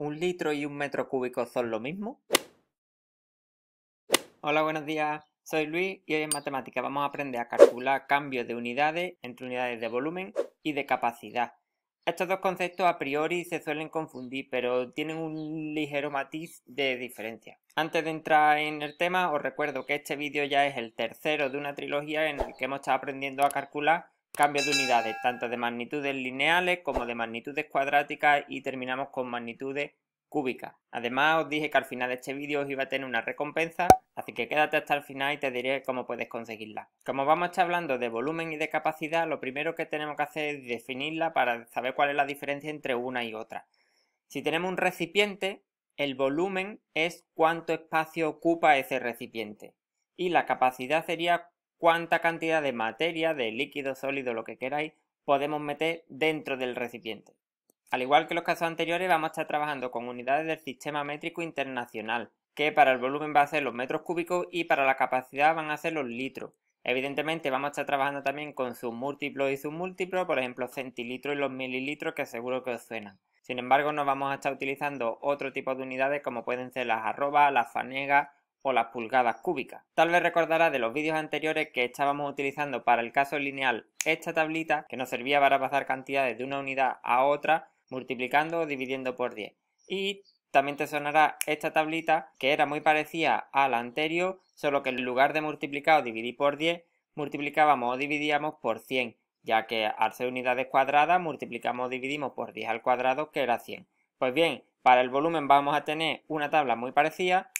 ¿Un litro y un metro cúbico son lo mismo? Hola, buenos días. Soy Luis y hoy en matemática. vamos a aprender a calcular cambios de unidades entre unidades de volumen y de capacidad. Estos dos conceptos a priori se suelen confundir, pero tienen un ligero matiz de diferencia. Antes de entrar en el tema, os recuerdo que este vídeo ya es el tercero de una trilogía en el que hemos estado aprendiendo a calcular Cambio de unidades, tanto de magnitudes lineales como de magnitudes cuadráticas y terminamos con magnitudes cúbicas. Además os dije que al final de este vídeo os iba a tener una recompensa, así que quédate hasta el final y te diré cómo puedes conseguirla. Como vamos a estar hablando de volumen y de capacidad, lo primero que tenemos que hacer es definirla para saber cuál es la diferencia entre una y otra. Si tenemos un recipiente, el volumen es cuánto espacio ocupa ese recipiente y la capacidad sería cuánta cantidad de materia, de líquido, sólido, lo que queráis, podemos meter dentro del recipiente. Al igual que los casos anteriores, vamos a estar trabajando con unidades del Sistema Métrico Internacional, que para el volumen va a ser los metros cúbicos y para la capacidad van a ser los litros. Evidentemente vamos a estar trabajando también con sus múltiplos y sus múltiplos, por ejemplo centilitros y los mililitros que seguro que os suenan. Sin embargo, no vamos a estar utilizando otro tipo de unidades como pueden ser las arrobas, las fanegas o las pulgadas cúbicas. Tal vez recordará de los vídeos anteriores que estábamos utilizando para el caso lineal esta tablita que nos servía para pasar cantidades de una unidad a otra multiplicando o dividiendo por 10. Y también te sonará esta tablita que era muy parecida a la anterior, solo que en lugar de multiplicar o dividir por 10, multiplicábamos o dividíamos por 100, ya que al ser unidades cuadradas multiplicamos o dividimos por 10 al cuadrado que era 100. Pues bien, para el volumen vamos a tener una tabla muy parecida,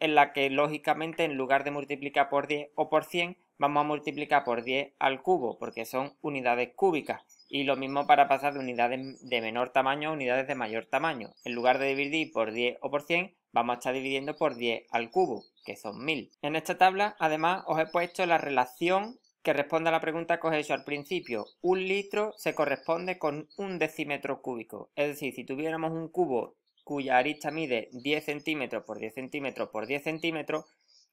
en la que lógicamente en lugar de multiplicar por 10 o por 100 vamos a multiplicar por 10 al cubo porque son unidades cúbicas y lo mismo para pasar de unidades de menor tamaño a unidades de mayor tamaño. En lugar de dividir por 10 o por 100 vamos a estar dividiendo por 10 al cubo que son 1000. En esta tabla además os he puesto la relación que responde a la pregunta que os he hecho al principio. Un litro se corresponde con un decímetro cúbico. Es decir, si tuviéramos un cubo cuya arista mide 10 centímetros por 10 centímetros por 10 centímetros,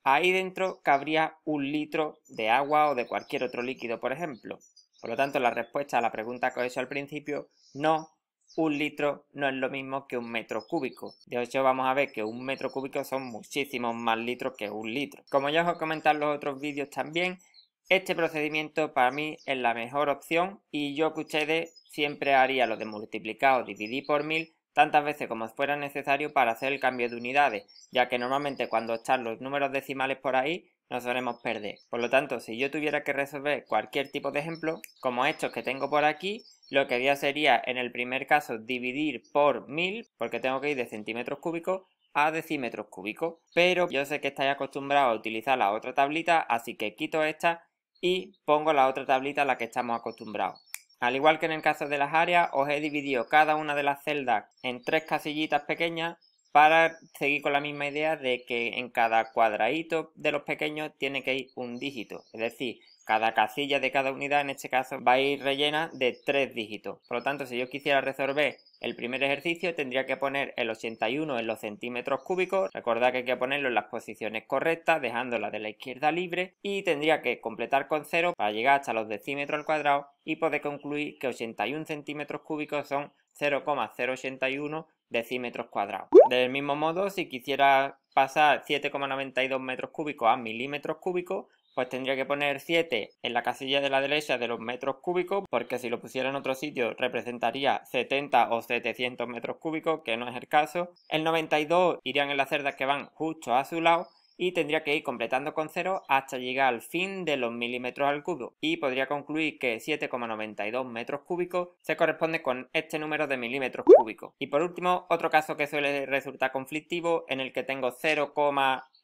ahí dentro cabría un litro de agua o de cualquier otro líquido, por ejemplo. Por lo tanto, la respuesta a la pregunta que os he hecho al principio, no, un litro no es lo mismo que un metro cúbico. De hecho, vamos a ver que un metro cúbico son muchísimos más litros que un litro. Como ya os he comentado en los otros vídeos también, este procedimiento para mí es la mejor opción y yo que ustedes siempre haría lo de multiplicar o dividir por mil tantas veces como fuera necesario para hacer el cambio de unidades, ya que normalmente cuando están los números decimales por ahí nos solemos perder. Por lo tanto, si yo tuviera que resolver cualquier tipo de ejemplo, como estos que tengo por aquí, lo que haría sería, en el primer caso, dividir por 1000, porque tengo que ir de centímetros cúbicos a decímetros cúbicos. Pero yo sé que estáis acostumbrados a utilizar la otra tablita, así que quito esta y pongo la otra tablita a la que estamos acostumbrados. Al igual que en el caso de las áreas, os he dividido cada una de las celdas en tres casillitas pequeñas para seguir con la misma idea de que en cada cuadradito de los pequeños tiene que ir un dígito. Es decir, cada casilla de cada unidad, en este caso, va a ir rellena de tres dígitos. Por lo tanto, si yo quisiera resolver el primer ejercicio, tendría que poner el 81 en los centímetros cúbicos. Recordad que hay que ponerlo en las posiciones correctas, dejándola de la izquierda libre. Y tendría que completar con cero para llegar hasta los decímetros al cuadrado y poder concluir que 81 centímetros cúbicos son 0,081 decímetros cuadrados. Del mismo modo, si quisiera pasar 7,92 metros cúbicos a milímetros cúbicos, pues tendría que poner 7 en la casilla de la derecha de los metros cúbicos, porque si lo pusiera en otro sitio representaría 70 o 700 metros cúbicos, que no es el caso. El 92 irían en las cerdas que van justo a su lado y tendría que ir completando con 0 hasta llegar al fin de los milímetros al cubo y podría concluir que 7,92 metros cúbicos se corresponde con este número de milímetros cúbicos. Y por último, otro caso que suele resultar conflictivo en el que tengo 0,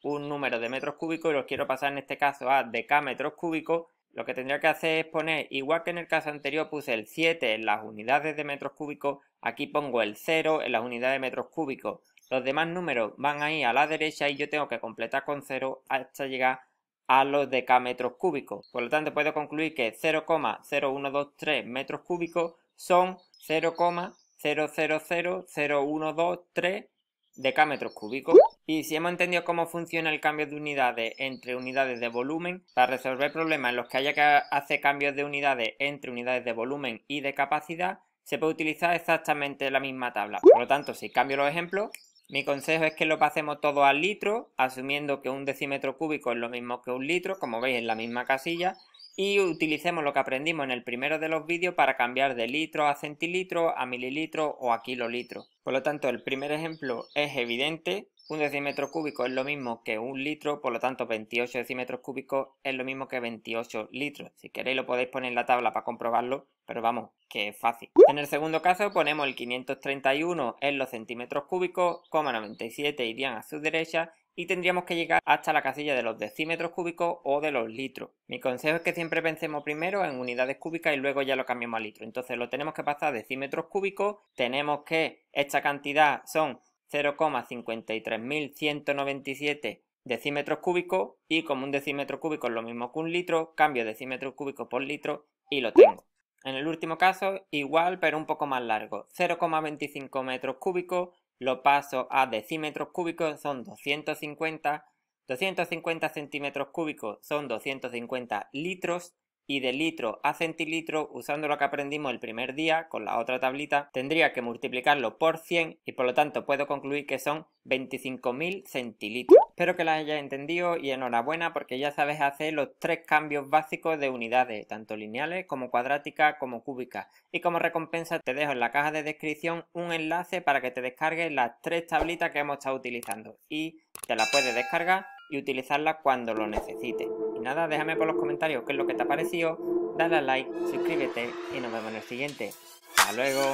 un número de metros cúbicos y los quiero pasar en este caso a decámetros cúbicos, lo que tendría que hacer es poner, igual que en el caso anterior puse el 7 en las unidades de metros cúbicos, aquí pongo el 0 en las unidades de metros cúbicos. Los demás números van ahí a la derecha y yo tengo que completar con 0 hasta llegar a los decámetros cúbicos. Por lo tanto, puedo concluir que 0,0123 metros cúbicos son 0,0000123 decámetros cúbicos. Y si hemos entendido cómo funciona el cambio de unidades entre unidades de volumen, para resolver problemas en los que haya que hacer cambios de unidades entre unidades de volumen y de capacidad, se puede utilizar exactamente la misma tabla. Por lo tanto, si cambio los ejemplos, mi consejo es que lo pasemos todo al litro, asumiendo que un decímetro cúbico es lo mismo que un litro, como veis en la misma casilla, y utilicemos lo que aprendimos en el primero de los vídeos para cambiar de litro a centilitro, a mililitro o a kilolitro. Por lo tanto, el primer ejemplo es evidente, un decímetro cúbico es lo mismo que un litro, por lo tanto 28 decímetros cúbicos es lo mismo que 28 litros. Si queréis lo podéis poner en la tabla para comprobarlo, pero vamos, que es fácil. En el segundo caso ponemos el 531 en los centímetros cúbicos, 97 irían a su derecha y tendríamos que llegar hasta la casilla de los decímetros cúbicos o de los litros. Mi consejo es que siempre pensemos primero en unidades cúbicas y luego ya lo cambiamos a litro. Entonces lo tenemos que pasar a decímetros cúbicos, tenemos que esta cantidad son 0,53197 decímetros cúbicos y como un decímetro cúbico es lo mismo que un litro, cambio decímetro cúbico por litro y lo tengo. En el último caso, igual pero un poco más largo, 0,25 metros cúbicos, lo paso a decímetros cúbicos, son 250, 250 centímetros cúbicos son 250 litros y de litro a centilitro, usando lo que aprendimos el primer día con la otra tablita, tendría que multiplicarlo por 100 y por lo tanto puedo concluir que son 25.000 centilitros. Espero que las hayas entendido y enhorabuena porque ya sabes hacer los tres cambios básicos de unidades, tanto lineales como cuadráticas como cúbicas. Y como recompensa te dejo en la caja de descripción un enlace para que te descargues las tres tablitas que hemos estado utilizando y te las puedes descargar y utilizarlas cuando lo necesites. Nada, déjame por los comentarios qué es lo que te ha parecido, dale a like, suscríbete y nos vemos en el siguiente. ¡Hasta luego!